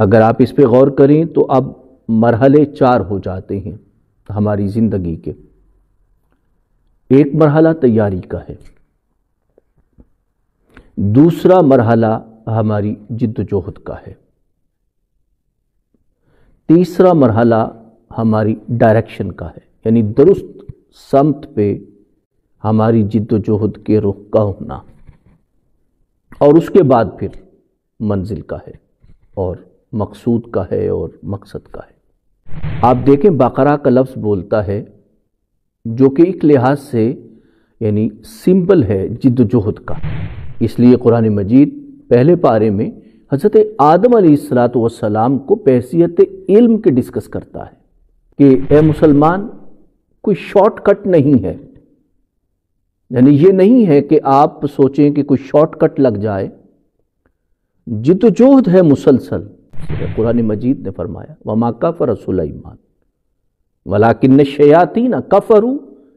अगर आप इस पर गौर करें तो अब मरहले चार हो जाते हैं हमारी ज़िंदगी के एक मरहला तैयारी का है दूसरा मरहला हमारी जिद्दोजहद का है तीसरा मरहला हमारी डायरेक्शन का है यानी दुरुस्त समत पे हमारी जिद्दोजहद के रुख का होना और उसके बाद फिर मंजिल का है और मकसूद का है और मकसद का है आप देखें बकरा का लफ्ज़ बोलता है जो कि एक लिहाज से यानी सिंबल है जिद्दोजहद का इसलिए कुरान मजीद पहले पारे में हज़रत आदम सलाम को बहसीत इल्म के डिस्कस करता है कि ए मुसलमान कोई शॉर्टकट नहीं है यानी ये नहीं है कि आप सोचें कि कोई शॉर्टकट लग जाए जिद्दोजहद है मुसलसल कुरान मजीद ने फरमाया वमा कफ़र सुलेमान वलाकिन शयाती ना कफ़रू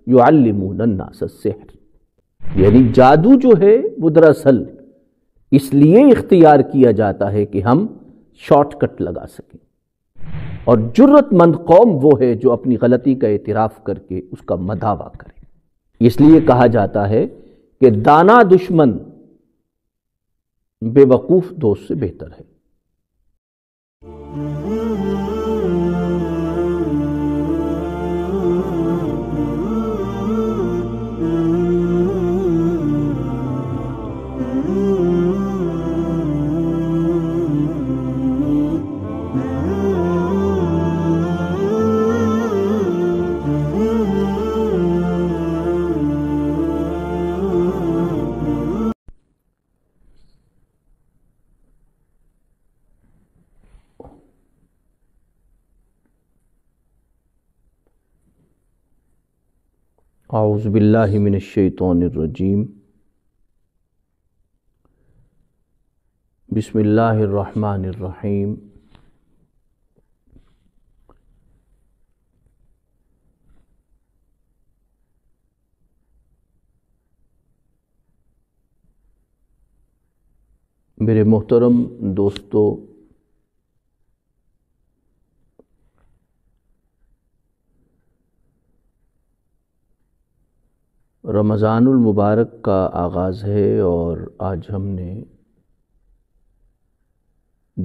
यो अलमूनसहर यानी जादू जो है वो दरअसल इसलिए इख्तियार किया जाता है कि हम शॉर्टकट लगा सकें और जरूरतमंद कौम वो है जो अपनी गलती का एतराफ़ करके उसका मदावा करे इसलिए कहा जाता है कि दाना दुश्मन बेवकूफ़ दोस्त से बेहतर है Mm-hmm. आउज़बिल्लिमिनशैतरजीम बसमीम मेरे मोहतरम दोस्तों रमज़ानुल मुबारक का आगाज़ है और आज हमने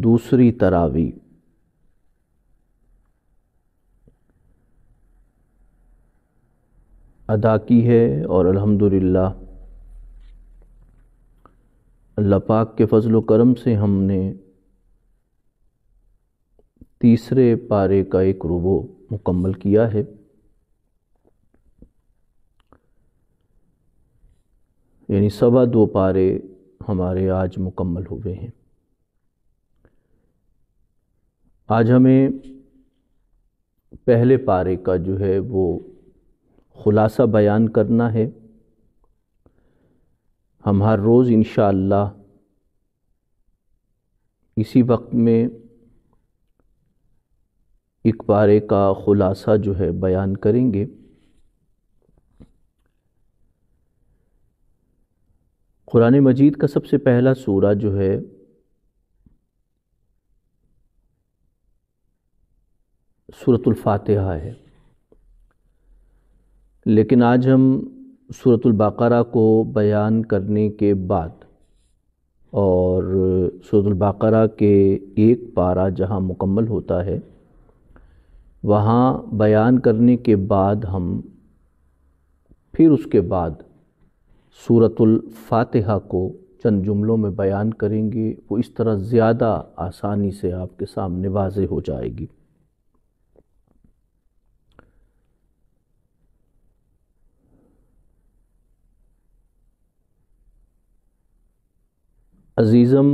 दूसरी तरावी अदा की है और अल्हम्दुलिल्लाह अल्लाह पाक के फ़ज़ल करम से हमने तीसरे पारे का एक रुबो मुकम्मल किया है यानी सवा दो पारे हमारे आज मुकम्मल हुए हैं आज हमें पहले पारे का जो है वो ख़ुलासा बयान करना है हम हर रोज़ इन इसी वक्त में एक पारे का ख़ुलासा जो है बयान करेंगे कुरान मजीद का सबसे पहला सूरा जो है सूरतुल्फातिहा है लेकिन आज हम सूरतुल्बाकरा को बयान करने के बाद और सूरतुल्बाकरा के एक पारा जहां मुकम्मल होता है वहाँ बयान करने के बाद हम फिर उसके बाद सूरतुल फातिहा को चंद जुमलों में बयान करेंगे वो इस तरह ज़्यादा आसानी से आपके सामने वाज हो जाएगी अज़ीज़म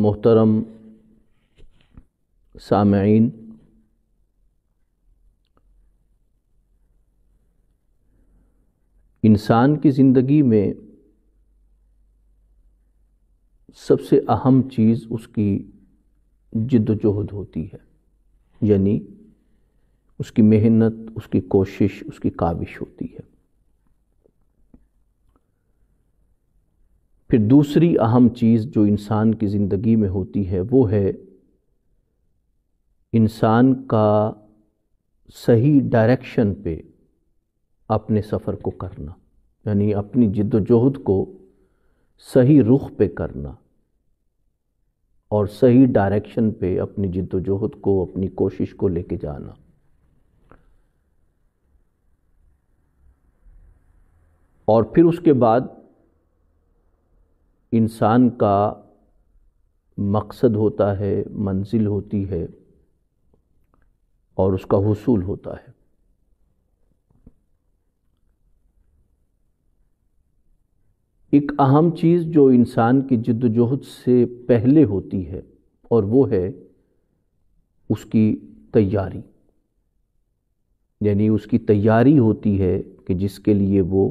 मोहतरम सामीन इंसान की ज़िंदगी में सबसे अहम चीज़ उसकी जद्दोजहद होती है यानी उसकी मेहनत उसकी कोशिश उसकी काविश होती है फिर दूसरी अहम चीज़ जो इंसान की ज़िंदगी में होती है वो है इंसान का सही डायरेक्शन पे अपने सफ़र को करना यानी अपनी जिद्दोजहद को सही रुख पे करना और सही डायरेक्शन पे अपनी जिद्दोजहद को अपनी कोशिश को लेके जाना और फिर उसके बाद इंसान का मकसद होता है मंजिल होती है और उसका हसूल होता है एक अहम चीज़ जो इंसान की जद्दोजहद से पहले होती है और वो है उसकी तैयारी यानी उसकी तैयारी होती है कि जिसके लिए वो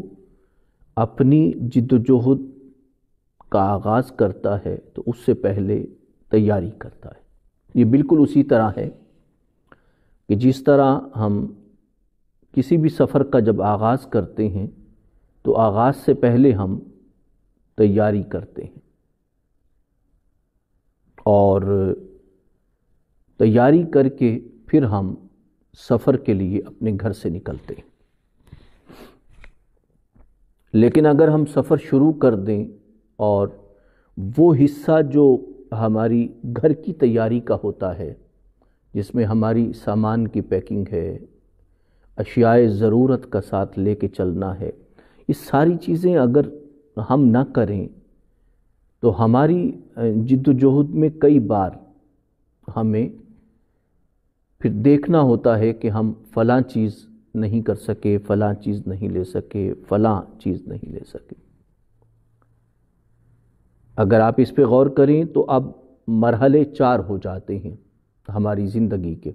अपनी जद्दोजहद का आगाज़ करता है तो उससे पहले तैयारी करता है ये बिल्कुल उसी तरह है कि जिस तरह हम किसी भी सफ़र का जब आगाज़ करते हैं तो आगाज़ से पहले हम तैयारी करते हैं और तैयारी करके फिर हम सफ़र के लिए अपने घर से निकलते हैं लेकिन अगर हम सफ़र शुरू कर दें और वो हिस्सा जो हमारी घर की तैयारी का होता है जिसमें हमारी सामान की पैकिंग है अशियाए ज़रूरत का साथ लेके चलना है ये सारी चीज़ें अगर तो हम ना करें तो हमारी जिद्दोजहद में कई बार हमें फिर देखना होता है कि हम फलां चीज़ नहीं कर सके फला चीज़ नहीं ले सके फला चीज़ नहीं ले सके अगर आप इस पर गौर करें तो अब मरहले चार हो जाते हैं हमारी ज़िंदगी के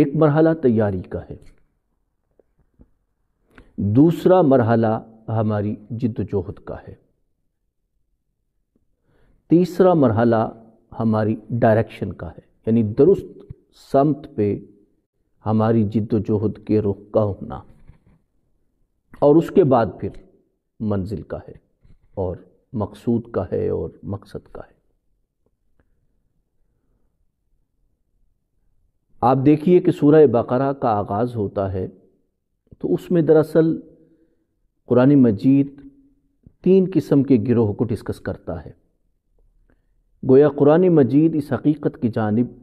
एक मरहला तैयारी का है दूसरा मरहला हमारी जिद्दोजहद का है तीसरा मरहला हमारी डायरेक्शन का है यानी दुरुस्त समत पे हमारी जिद्दोजहद के रुख का होना और उसके बाद फिर मंजिल का है और मकसूद का है और मकसद का है आप देखिए कि सूरह बकरा का आगाज़ होता है तो उसमें दरअसल कुरान मजीद तीन किस्म के गिरोह को डिस्कस करता है गोया कुरान मजीद इस हकीकत की जानब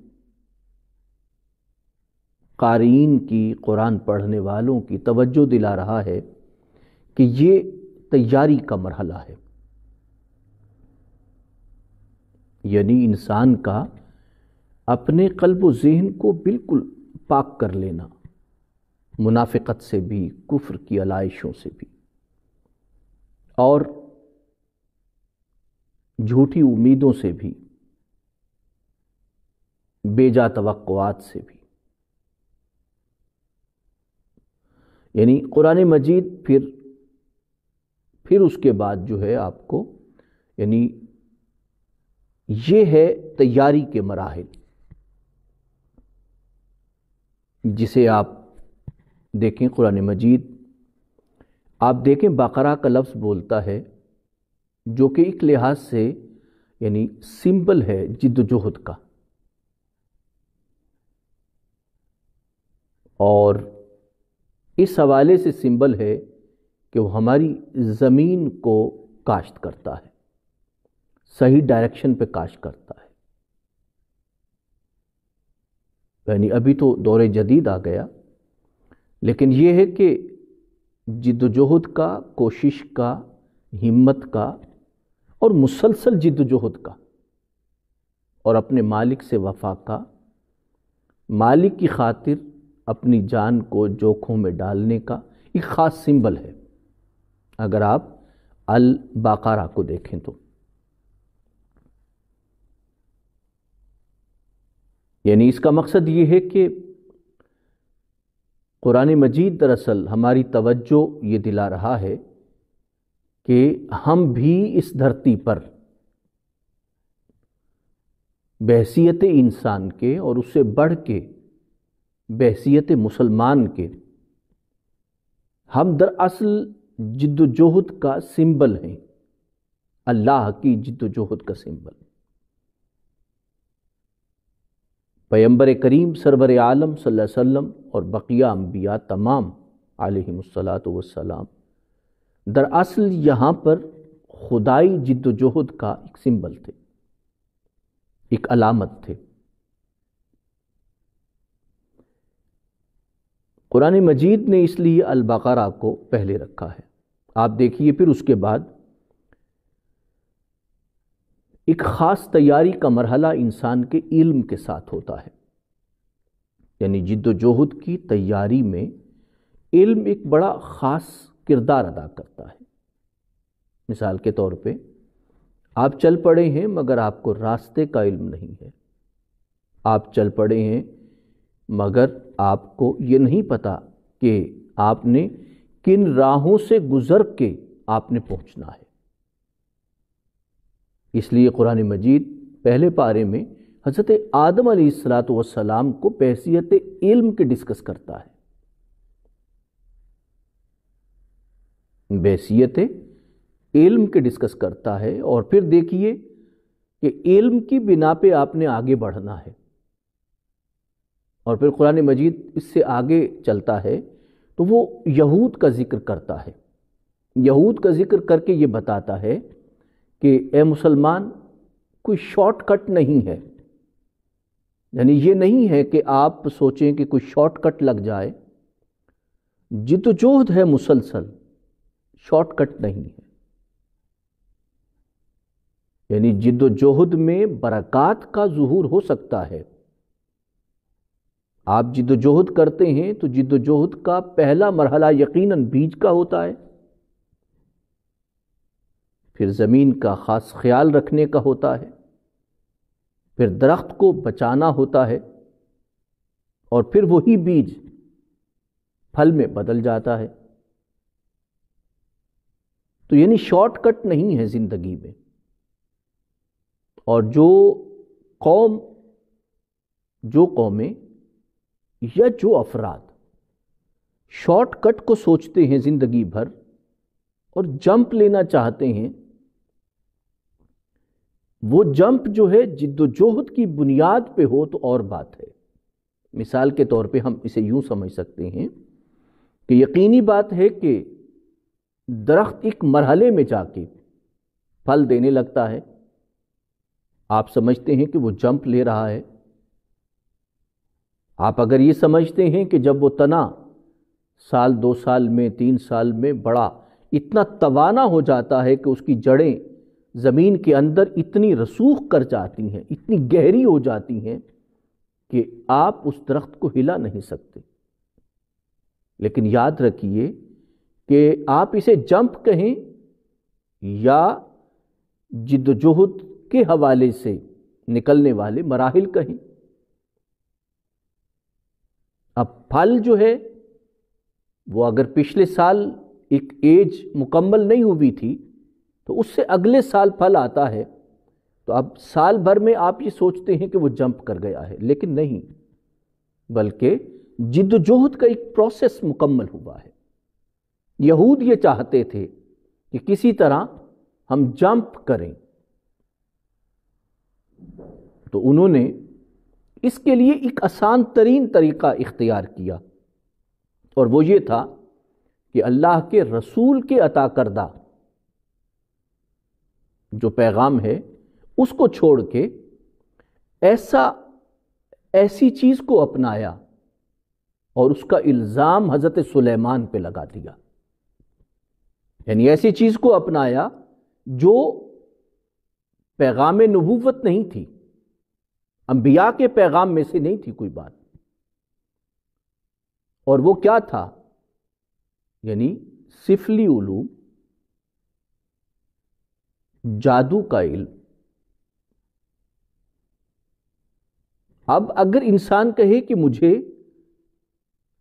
कारीन की कुरान पढ़ने वालों की तवज्जो दिला रहा है कि ये तैयारी का मरहला है यानी इंसान का अपने कल्ब जहन को बिल्कुल पाक कर लेना मुनाफिकत से भी कुफ्र की आलाइशों से भी और झूठी उम्मीदों से भी बेजा तवक़ात से भी यानी क़ुरान मजीद फिर फिर उसके बाद जो है आपको यानी ये है तैयारी के मराहल जिसे आप देखें कुरान मजीद आप देखें बकरा का लफ्ज़ बोलता है जो कि एक लिहाज से यानी सिंबल है जिद्दोजहद का और इस हवाले से सिंबल है कि वो हमारी ज़मीन को काश्त करता है सही डायरेक्शन पे काश्त करता है यानी अभी तो दौरे जदीद आ गया लेकिन यह है कि जिद्दोजहद का कोशिश का हिम्मत का और मुसलसल जिद्दोजहद का और अपने मालिक से वफा का मालिक की खातिर अपनी जान को जोखों में डालने का एक ख़ास सिंबल है अगर आप अल बाकारा को देखें तो यानी इसका मकसद ये है कि कुरान मजीद दरअसल हमारी तवज्जो ये दिला रहा है कि हम भी इस धरती पर बहसीत इंसान के और उससे बढ़ के बहसीत मुसलमान के हम दरअसल जद्दोजहद का सिंबल हैं अल्लाह की जद्दोजहद का सिंबल पैम्बर करीम सरबर आलम वसम और बकिया अम्बिया तमाम आलमसलात वसलाम दरअसल यहाँ पर खुदाई जद्दोजहद का एक सिंबल थे एक अलामत थे कुरान मजीद ने इसलिए अलबकरा को पहले रखा है आप देखिए फिर उसके बाद एक ख़ास तैयारी का मरहला इंसान के इल्म के साथ होता है यानी जिद्दोजहद की तैयारी में इल्म एक बड़ा ख़ास किरदार अदा करता है मिसाल के तौर पे आप चल पड़े हैं मगर आपको रास्ते का इल्म नहीं है आप चल पड़े हैं मगर आपको ये नहीं पता कि आपने किन राहों से गुज़र के आपने पहुंचना है इसलिए कुरान मजीद पहले पारे में हज़रत आदम सलाम को बहसीत इल्म के डिस्कस करता है बहसीत इल्म के डिस्कस करता है और फिर देखिए कि इल्म की बिना पे आपने आगे बढ़ना है और फिर कुरान मजीद इससे आगे चलता है तो वो यहूद का जिक्र करता है यहूद का जिक्र करके ये बताता है कि ए मुसलमान कोई शॉर्टकट नहीं है यानी ये नहीं है कि आप सोचें कि कोई शॉर्टकट लग जाए जिदोजहद है मुसलसल शॉर्टकट नहीं है यानी जिदोजोहद में बरक़ात का जहूर हो सकता है आप जिदोजोहद करते हैं तो जिदोजोहद का पहला मरहला यकीनन बीज का होता है फिर ज़मीन का ख़ास ख्याल रखने का होता है फिर दरख्त को बचाना होता है और फिर वही बीज फल में बदल जाता है तो यानी शॉर्टकट नहीं है ज़िंदगी में और जो कौम जो कौमें या जो अफराद शॉर्टकट को सोचते हैं ज़िंदगी भर और जंप लेना चाहते हैं वो जंप जो है जिद्दोजोहद की बुनियाद पे हो तो और बात है मिसाल के तौर पे हम इसे यूं समझ सकते हैं कि यकीनी बात है कि दरख्त एक मरहले में जाके फल देने लगता है आप समझते हैं कि वो जंप ले रहा है आप अगर ये समझते हैं कि जब वो तना साल दो साल में तीन साल में बड़ा इतना तवाना हो जाता है कि उसकी जड़ें ज़मीन के अंदर इतनी रसूख कर जाती हैं इतनी गहरी हो जाती हैं कि आप उस दरख्त को हिला नहीं सकते लेकिन याद रखिए कि आप इसे जंप कहें या जिद्दोजहद के हवाले से निकलने वाले मराहल कहें अब फल जो है वो अगर पिछले साल एक एज मुकम्मल नहीं हुई थी तो उससे अगले साल फल आता है तो अब साल भर में आप ये सोचते हैं कि वो जंप कर गया है लेकिन नहीं बल्कि जिद्दोजहद का एक प्रोसेस मुकम्मल हुआ है यहूद ये चाहते थे कि किसी तरह हम जंप करें तो उन्होंने इसके लिए एक आसान तरीन तरीका इख्तियार किया और वो ये था कि अल्लाह के रसूल के अता करदा जो पैगाम है उसको छोड़ के ऐसा ऐसी चीज़ को अपनाया और उसका इल्ज़ाम हज़रत सुलेमान पे लगा दिया यानी ऐसी चीज़ को अपनाया जो पैगाम नबूवत नहीं थी अंबिया के पैगाम में से नहीं थी कोई बात और वो क्या था यानी सिफली उलूम जादू का इल्म अब अगर इंसान कहे कि मुझे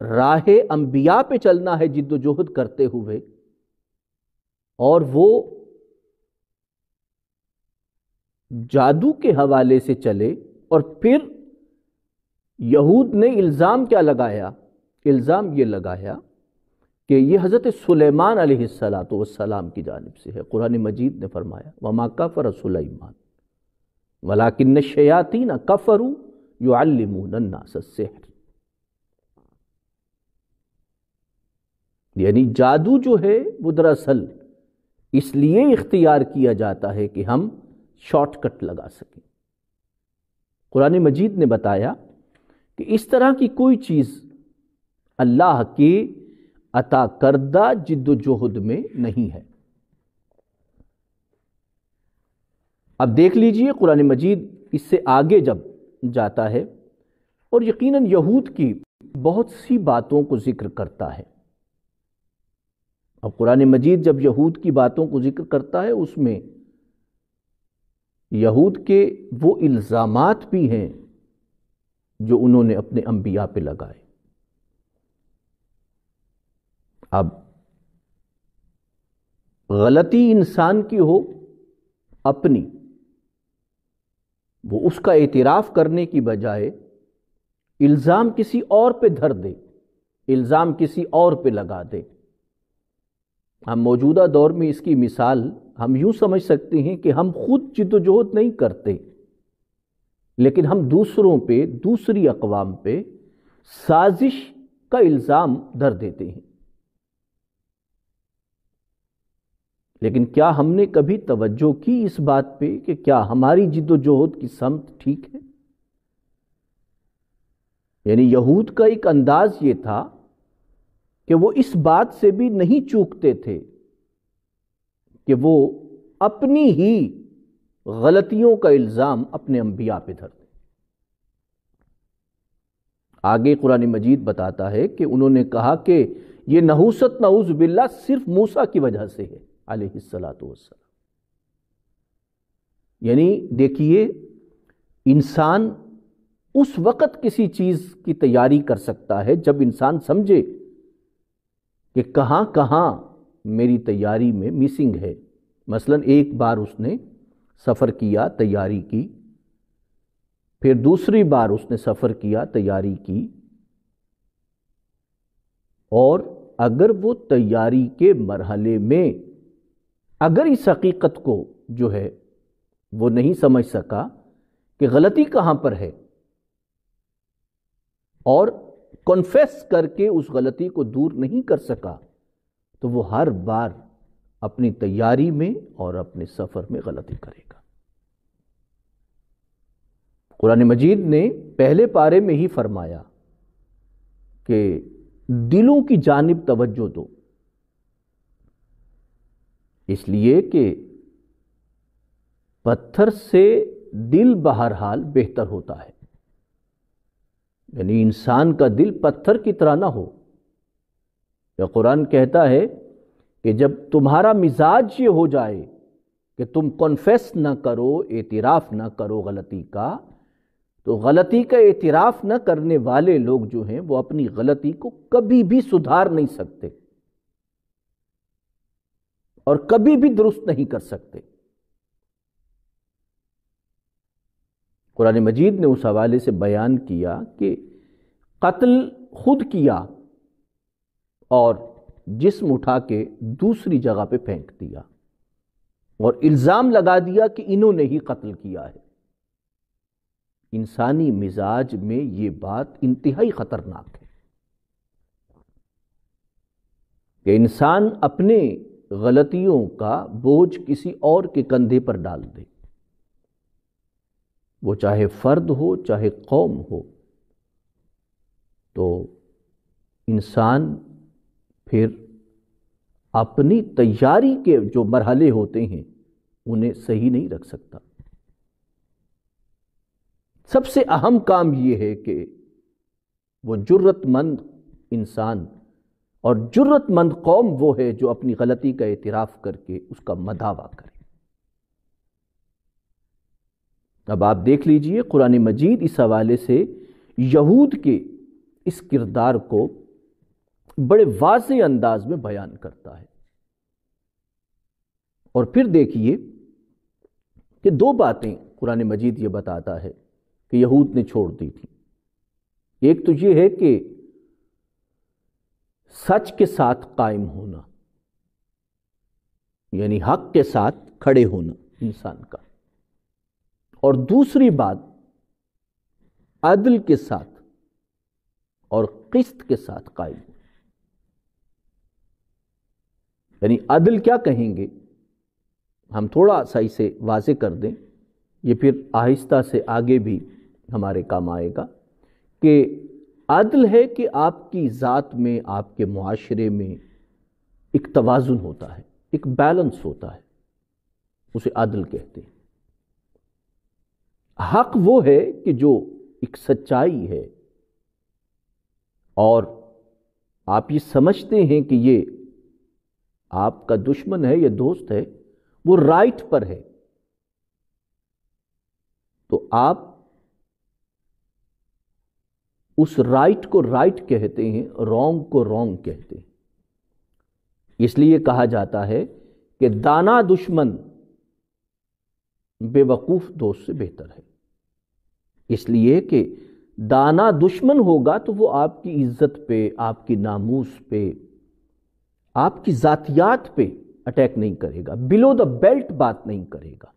राह अंबिया पे चलना है जिद्दोजहद करते हुए और वो जादू के हवाले से चले और फिर यहूद ने इल्ज़ाम क्या लगाया इल्ज़ाम ये लगाया कि ये हज़रत सुलेमान सलाम की जानब से है कुरान मजीद ने फरमाया वमा कफ़र सुलेमान वलाकिन शयाती ना कफ़रू युमूनसहर यानी जादू जो है वो दरअसल इसलिए इख्तियार किया जाता है कि हम शॉर्टकट लगा सकें कुरान मजीद ने बताया कि इस तरह की कोई चीज़ अल्लाह के अता करदा जिद्दोजहद में नहीं है अब देख लीजिए कुरान मजीद इससे आगे जब जाता है और यकीनन यहूद की बहुत सी बातों को जिक्र करता है अब कुरान मजीद जब यहूद की बातों को जिक्र करता है उसमें यहूद के वो इल्ज़ाम भी हैं जो उन्होंने अपने अंबिया पे लगाए अब गलती इंसान की हो अपनी वो उसका एतराफ़ करने की बजाय इल्ज़ाम किसी और पे धर दे इल्ज़ाम किसी और पे लगा दे हम मौजूदा दौर में इसकी मिसाल हम यूं समझ सकते हैं कि हम खुद जिदोजहद नहीं करते लेकिन हम दूसरों पे दूसरी अकवाम पे साजिश का इल्ज़ाम धर देते हैं लेकिन क्या हमने कभी तवज्जो की इस बात पे कि क्या हमारी जिद्दोजहद की समत ठीक है यानी यहूद का एक अंदाज ये था कि वो इस बात से भी नहीं चूकते थे कि वो अपनी ही गलतियों का इल्ज़ाम अपने अंबिया पे धरते आगे कुरान मजीद बताता है कि उन्होंने कहा कि ये नहूसत नऊज बिल्ला सिर्फ मूसा की वजह से है अलैहिस्सलाम यानी देखिए इंसान उस वक़्त किसी चीज़ की तैयारी कर सकता है जब इंसान समझे कि कहां कहां मेरी तैयारी में मिसिंग है मसलन एक बार उसने सफ़र किया तैयारी की फिर दूसरी बार उसने सफ़र किया तैयारी की और अगर वो तैयारी के मरहले में अगर इस हकीकत को जो है वो नहीं समझ सका कि गलती कहां पर है और कॉन्फेस करके उस गलती को दूर नहीं कर सका तो वो हर बार अपनी तैयारी में और अपने सफ़र में गलती करेगा कुरान मजीद ने पहले पारे में ही फरमाया कि दिलों की जानब तवज्जो दो इसलिए कि पत्थर से दिल बहरहाल बेहतर होता है यानी इंसान का दिल पत्थर की तरह ना हो या कुरान कहता है कि जब तुम्हारा मिजाज ये हो जाए कि तुम कॉन्फेस ना करो एतराफ़ ना करो गलती का तो गलती का एतराफ़ न करने वाले लोग जो हैं वो अपनी गलती को कभी भी सुधार नहीं सकते और कभी भी दुरुस्त नहीं कर सकते कुरान मजीद ने उस हवाले से बयान किया कि कत्ल खुद किया और जिसम उठा के दूसरी जगह पे फेंक दिया और इल्ज़ाम लगा दिया कि इन्होंने ही कत्ल किया है इंसानी मिजाज में यह बात इंतहाई ख़तरनाक है कि इंसान अपने गलतियों का बोझ किसी और के कंधे पर डाल दे वो चाहे फ़र्द हो चाहे कौम हो तो इंसान फिर अपनी तैयारी के जो मरहले होते हैं उन्हें सही नहीं रख सकता सबसे अहम काम यह है कि वो ज़रूरतमंद इंसान और जरूरतमंद कौम वो है जो अपनी गलती का एतराफ़ करके उसका मदावा करे अब आप देख लीजिए कुरान मजीद इस हवाले से यहूद के इस किरदार को बड़े वाज अंदाज में बयान करता है और फिर देखिए कि दो बातें कुरान मजीद ये बताता है कि यहूद ने छोड़ दी थी एक तो ये है कि सच के साथ कायम होना यानी हक के साथ खड़े होना इंसान का और दूसरी बात अदल के साथ और किस्त के साथ कायम यानी अदल क्या कहेंगे हम थोड़ा सा इसे वाजे कर दें ये फिर आहिस्ता से आगे भी हमारे काम आएगा कि अदल है कि आपकी ज़ात में आपके माशरे में एक तोज़ुन होता है एक बैलेंस होता है उसे अदल कहते हैं हक वो है कि जो एक सच्चाई है और आप ये समझते हैं कि ये आपका दुश्मन है या दोस्त है वो राइट पर है तो आप उस राइट को राइट कहते हैं रॉन्ग को रॉन्ग कहते हैं इसलिए कहा जाता है कि दाना दुश्मन बेवकूफ़ दोस्त से बेहतर है इसलिए कि दाना दुश्मन होगा तो वो आपकी इज्जत पे आपकी नामूस पे आपकी ज़ातियात पे अटैक नहीं करेगा बिलो द बेल्ट बात नहीं करेगा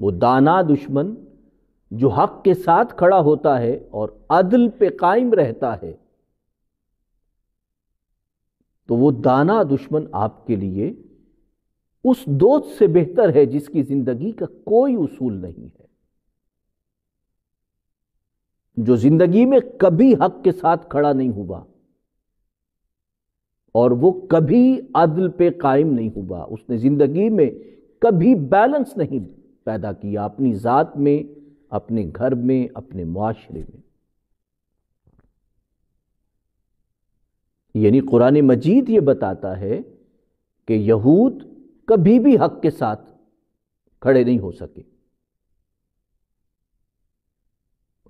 वो दाना दुश्मन जो हक के साथ खड़ा होता है और अदल पे कायम रहता है तो वो दाना दुश्मन आपके लिए उस दोस्त से बेहतर है जिसकी जिंदगी का कोई उसूल नहीं है जो जिंदगी में कभी हक के साथ खड़ा नहीं हुआ और वो कभी अदल पे कायम नहीं हुआ उसने जिंदगी में कभी बैलेंस नहीं पैदा किया अपनी जात में अपने घर में अपने माशरे में यानी कुरान मजीद ये बताता है कि यहूद कभी भी हक के साथ खड़े नहीं हो सके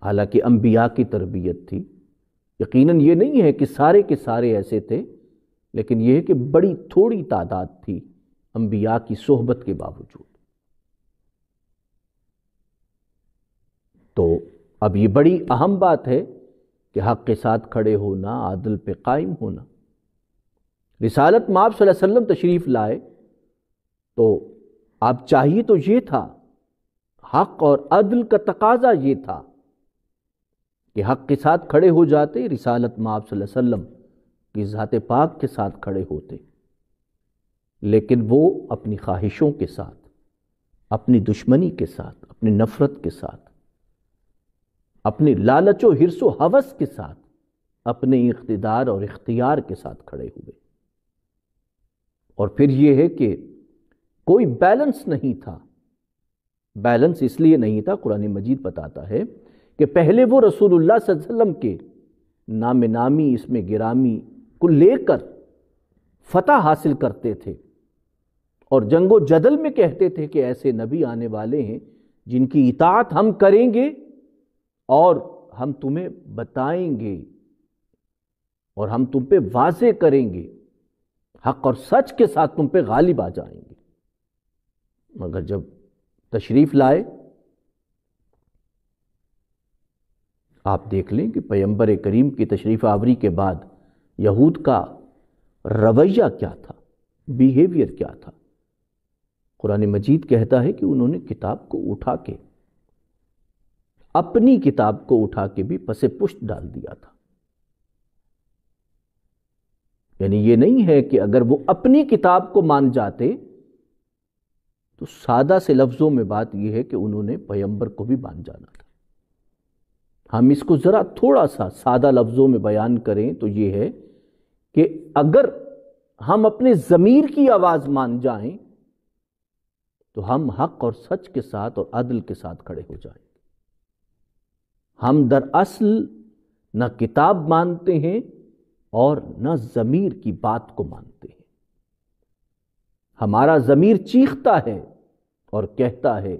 हालांकि अंबिया की तरबियत थी यकीनन ये नहीं है कि सारे के सारे ऐसे थे लेकिन यह कि बड़ी थोड़ी तादाद थी अंबिया की सोहबत के बावजूद तो अब ये बड़ी अहम बात है कि हक़ के साथ खड़े होना आदल पे कायम होना रिसालत में आप वसल्लम तशरीफ़ लाए तो आप चाहिए तो ये था हक़ और अदल का तकाजा ये था कि हक़ के साथ खड़े हो जाते रिसालत में आप वसल्लम की ज़ात पाक के साथ खड़े होते लेकिन वो अपनी ख्वाहिशों के साथ अपनी दुश्मनी के साथ अपनी नफ़रत के साथ अपनी लालचो हिरसो हवस के साथ अपने इकतदार और इख्तियार के साथ खड़े हुए और फिर यह है कि कोई बैलेंस नहीं था बैलेंस इसलिए नहीं था कुरान मजीद बताता है कि पहले वो रसूलुल्लाह वसल्लम के नाम नामी इसमें गिरामी को लेकर फतह हासिल करते थे और जंगो जदल में कहते थे कि ऐसे नबी आने वाले हैं जिनकी इतात हम करेंगे और हम तुम्हें बताएंगे और हम तुम पे वाजे करेंगे हक और सच के साथ तुम पे गालिब आ जाएंगे मगर जब तशरीफ लाए आप देख लें कि पैंबर करीम की तशरीफ आवरी के बाद यहूद का रवैया क्या था बिहेवियर क्या था कुरान मजीद कहता है कि उन्होंने किताब को उठा के अपनी किताब को उठा के भी पसे पुष्ट डाल दिया था यानी यह नहीं है कि अगर वो अपनी किताब को मान जाते तो सादा से लफ्जों में बात यह है कि उन्होंने पयंबर को भी मान जाना था हम इसको ज़रा थोड़ा सा सादा लफ्ज़ों में बयान करें तो यह है कि अगर हम अपने ज़मीर की आवाज़ मान जाएं तो हम हक और सच के साथ और अदल के साथ खड़े हो जाएं हम दरअसल न किताब मानते हैं और न ज़मीर की बात को मानते हैं हमारा ज़मीर चीखता है और कहता है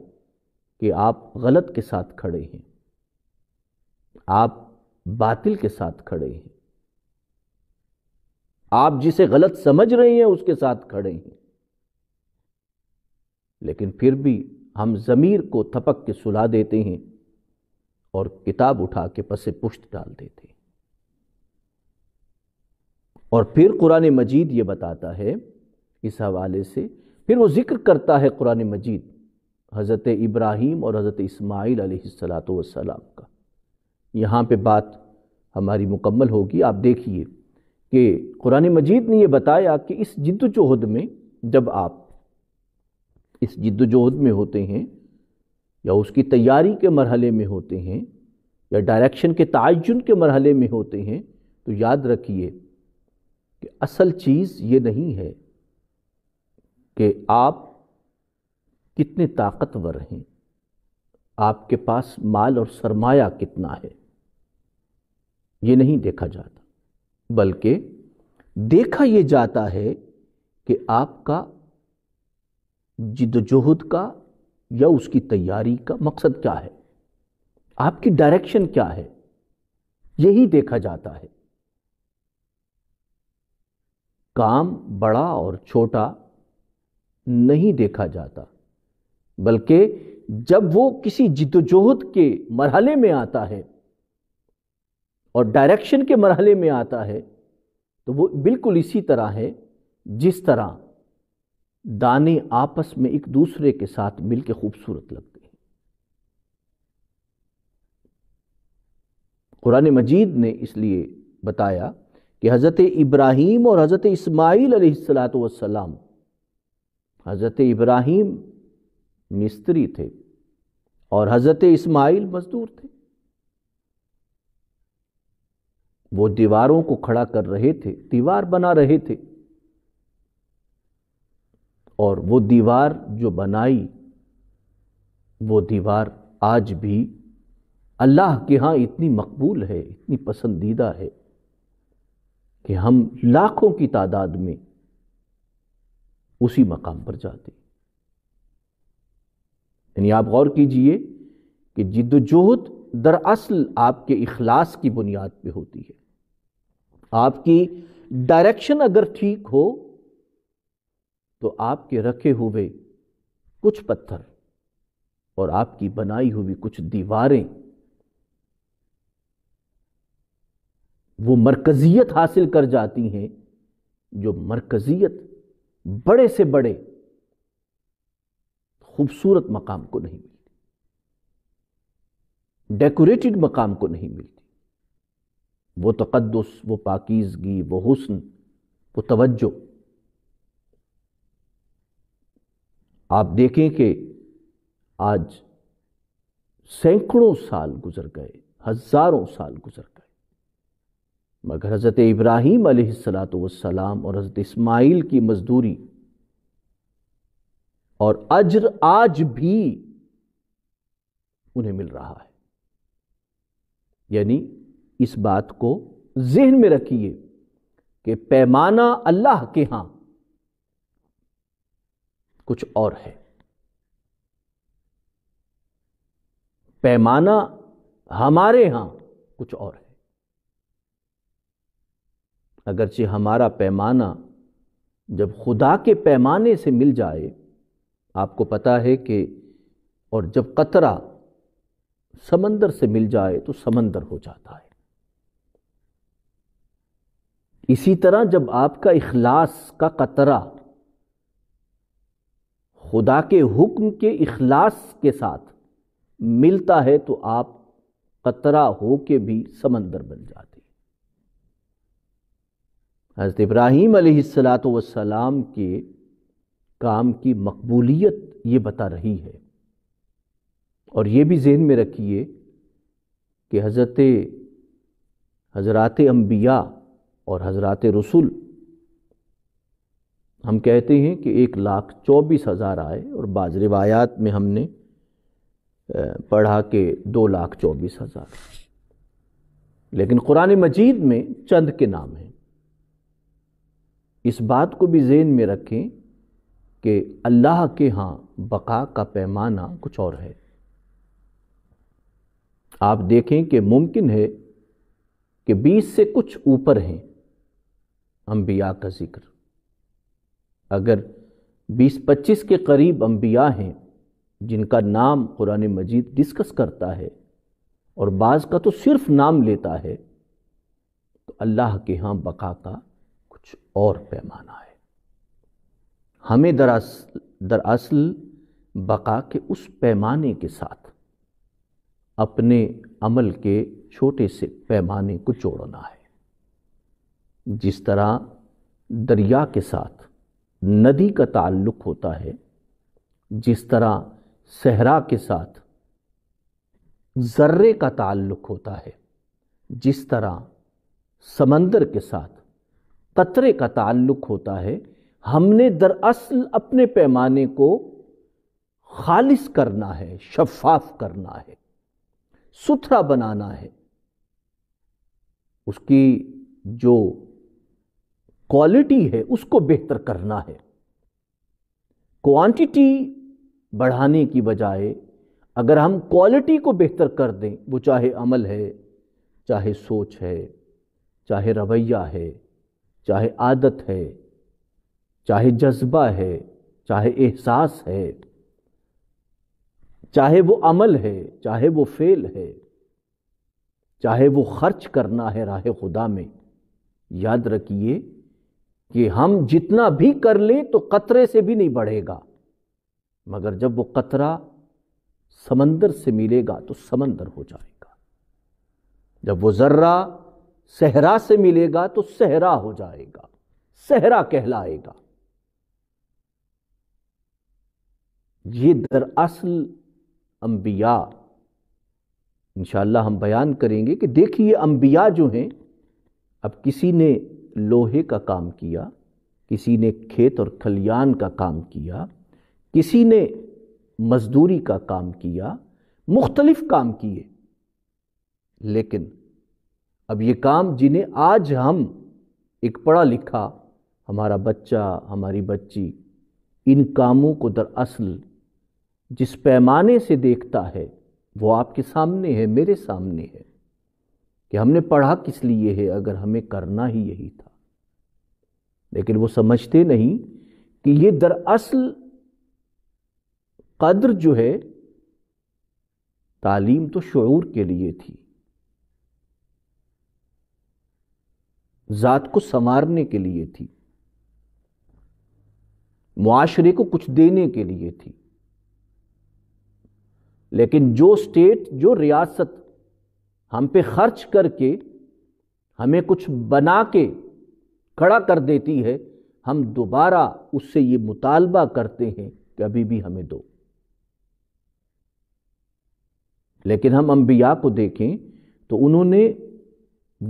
कि आप गलत के साथ खड़े हैं आप बातिल के साथ खड़े हैं आप जिसे गलत समझ रहे हैं उसके साथ खड़े हैं लेकिन फिर भी हम ज़मीर को थपक के सुला देते हैं और किताब उठा के पसे पुश्त डालते थे और फिर कुरान मजीद ये बताता है इस हवाले से फिर वो जिक्र करता है कुरान मजीद हज़रत इब्राहिम और हज़रत इस्माईल सलाम का यहाँ पे बात हमारी मुकम्मल होगी आप देखिए कि कुरान मजीद ने यह बताया कि इस जद्दोजहद में जब आप इस जद्दोजहद में होते हैं या उसकी तैयारी के मरहले में होते हैं या डायरेक्शन के तयन के मरहले में होते हैं तो याद रखिए कि असल चीज़ ये नहीं है कि आप कितने ताकतवर हैं आपके पास माल और सरमाया कितना है ये नहीं देखा जाता बल्कि देखा ये जाता है कि आपका जिदोजहद का या उसकी तैयारी का मकसद क्या है आपकी डायरेक्शन क्या है यही देखा जाता है काम बड़ा और छोटा नहीं देखा जाता बल्कि जब वो किसी जिद्दोजहद के मरहले में आता है और डायरेक्शन के मरहले में आता है तो वो बिल्कुल इसी तरह है जिस तरह दाने आपस में एक दूसरे के साथ मिलकर खूबसूरत लगते हैं कुरान मजीद ने इसलिए बताया कि हज़रत इब्राहिम और हज़रत इस्माईल सलाम हज़रत इब्राहिम मिस्त्री थे और हज़रत इस्माइल मज़दूर थे वो दीवारों को खड़ा कर रहे थे दीवार बना रहे थे और वो दीवार जो बनाई वो दीवार आज भी अल्लाह के यहाँ इतनी मकबूल है इतनी पसंदीदा है कि हम लाखों की तादाद में उसी मकाम पर जाते यानी आप गौर कीजिए कि जिद्दोजहद दरअसल आपके इखलास की बुनियाद पे होती है आपकी डायरेक्शन अगर ठीक हो तो आपके रखे हुए कुछ पत्थर और आपकी बनाई हुई कुछ दीवारें वो मरकजियत हासिल कर जाती हैं जो मरकजियत बड़े से बड़े खूबसूरत मकाम को नहीं मिलती डेकोरेटेड मकाम को नहीं मिलती वो तकदस वो पाकिजगी वो हुस्न वो तवज्जो आप देखें कि आज सैकड़ों साल गुजर गए हजारों साल गुजर गए मगर हज़रत इब्राहिम सलाम और हज़रत इस्माइल की मजदूरी और अज्र आज भी उन्हें मिल रहा है यानी इस बात को जहन में रखिए कि पैमाना अल्लाह के यहां कुछ और है पैमाना हमारे यहां कुछ और है अगरचे हमारा पैमाना जब खुदा के पैमाने से मिल जाए आपको पता है कि और जब कतरा समंदर से मिल जाए तो समंदर हो जाता है इसी तरह जब आपका इखलास का कतरा खुदा के हुक्म के इखलास के साथ मिलता है तो आप कतरा हो के भी समंदर बन जाते हज़रत इब्राहीम सलाम के काम की मकबूलियत ये बता रही है और ये भी जहन में रखिए कि हज़रत हजरत अम्बिया और हज़रात रसुल हम कहते हैं कि एक लाख चौबीस हज़ार आए और बाज रिवायात में हमने पढ़ा के दो लाख चौबीस हज़ार लेकिन कुरान मजीद में चंद के नाम हैं इस बात को भी जेन में रखें कि अल्लाह के यहाँ बका का पैमाना कुछ और है आप देखें कि मुमकिन है कि बीस से कुछ ऊपर हैं अम्बिया का जिक्र अगर 20-25 के करीब अम्बिया हैं जिनका नाम कुरान मजीद डिस्कस करता है और बाज़ का तो सिर्फ नाम लेता है तो अल्लाह के यहाँ बका का कुछ और पैमाना है हमें दरअसल दरअसल बका के उस पैमाने के साथ अपने अमल के छोटे से पैमाने को जोड़ना है जिस तरह दरिया के साथ नदी का ताल्लुक होता है जिस तरह सहरा के साथ जर्रे का ताल्लुक होता है जिस तरह समंदर के साथ कतरे का ताल्लुक होता है हमने दरअसल अपने पैमाने को खालिस करना है शफाफ करना है सुथरा बनाना है उसकी जो क्वालिटी है उसको बेहतर करना है क्वांटिटी बढ़ाने की बजाय अगर हम क्वालिटी को बेहतर कर दें वो चाहे अमल है चाहे सोच है चाहे रवैया है चाहे आदत है चाहे जज्बा है चाहे एहसास है चाहे वो अमल है चाहे वो फेल है चाहे वो खर्च करना है राह खुदा में याद रखिए कि हम जितना भी कर लें तो कतरे से भी नहीं बढ़ेगा मगर जब वो कतरा समंदर से मिलेगा तो समंदर हो जाएगा जब वो जर्रा सहरा से मिलेगा तो सहरा हो जाएगा सहरा कहलाएगा ये दरअसल अंबिया इंशाल्लाह हम बयान करेंगे कि देखिए अंबिया जो हैं अब किसी ने लोहे का काम किया किसी ने खेत और खलियान का काम किया किसी ने मजदूरी का काम किया मुख्तलिफ काम किए लेकिन अब ये काम जिन्हें आज हम एक पढ़ा लिखा हमारा बच्चा हमारी बच्ची इन कामों को दरअसल जिस पैमाने से देखता है वो आपके सामने है मेरे सामने है कि हमने पढ़ा किस लिए है अगर हमें करना ही यही था लेकिन वो समझते नहीं कि ये दरअसल कद्र जो है तालीम तो शूर के लिए थी ज़ात को संवारने के लिए थी मुआशरे को कुछ देने के लिए थी लेकिन जो स्टेट जो रियासत हम पे खर्च करके हमें कुछ बना के खड़ा कर देती है हम दोबारा उससे ये मुतालबा करते हैं कि अभी भी हमें दो लेकिन हम अंबिया को देखें तो उन्होंने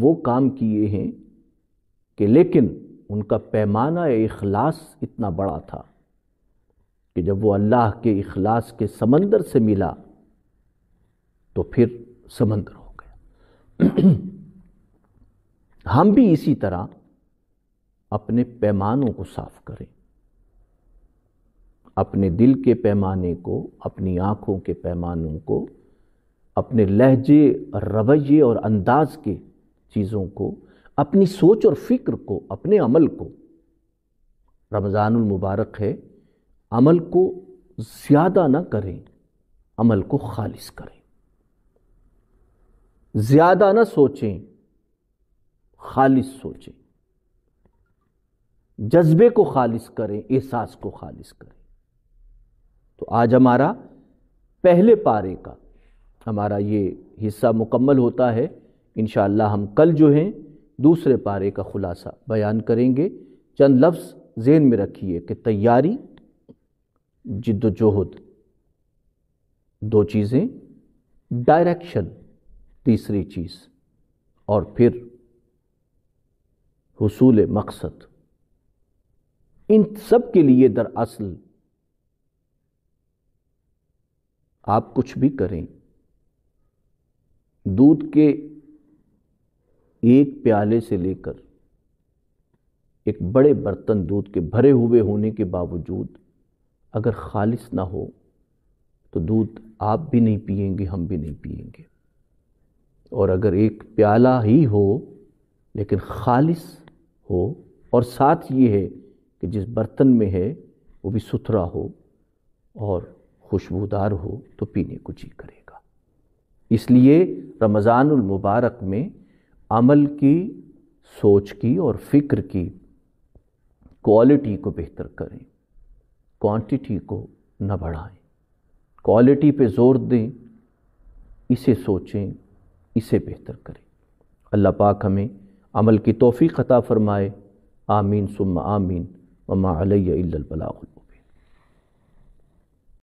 वो काम किए हैं कि लेकिन उनका पैमाना इखलास इतना बड़ा था कि जब वो अल्लाह के इखलास के समंदर से मिला तो फिर समंदर हम भी इसी तरह अपने पैमानों को साफ करें अपने दिल के पैमाने को अपनी आँखों के पैमानों को अपने लहजे रवैये और अंदाज के चीज़ों को अपनी सोच और फिक्र को अपने अमल को रमज़ानुल मुबारक है अमल को ज़्यादा ना करें अमल को खालिस करें ज्यादा ना सोचें खालिश सोचें जज्बे को खालिश करें एहसास को खालिश करें तो आज हमारा पहले पारे का हमारा ये हिस्सा मुकम्मल होता है इन हम कल जो हैं दूसरे पारे का ख़ुलासा बयान करेंगे चंद लफ्ज़ जेन में रखिए कि तैयारी जिद्दोजहद दो चीज़ें डायरेक्शन तीसरी चीज़ और फिर हसूल मकसद इन सब के लिए दरअसल आप कुछ भी करें दूध के एक प्याले से लेकर एक बड़े बर्तन दूध के भरे हुए होने के बावजूद अगर खालिश ना हो तो दूध आप भी नहीं पिएंगे हम भी नहीं पिएंगे और अगर एक प्याला ही हो लेकिन खालिस हो और साथ ये है कि जिस बर्तन में है वो भी सुथरा हो और खुशबूदार हो तो पीने को जी करेगा इसलिए रमज़ानुल मुबारक में अमल की सोच की और फ़िक्र की क्वालिटी को बेहतर करें क्वांटिटी को न बढ़ाएं क्वालिटी पे ज़ोर दें इसे सोचें इसे बेहतर करें अल्लाह पाक हमें अमल की तोफ़ी ख़ता फ़रमाए आमीन सुम आमीन इल्लल अलैबलाउल